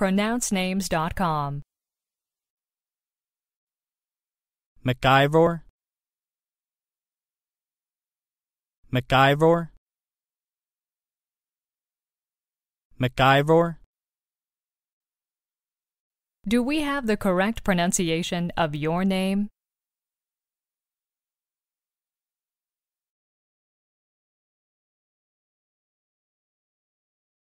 pronouncenames.com. MacIvor. MacIvor. MacIvor. Do we have the correct pronunciation of your name?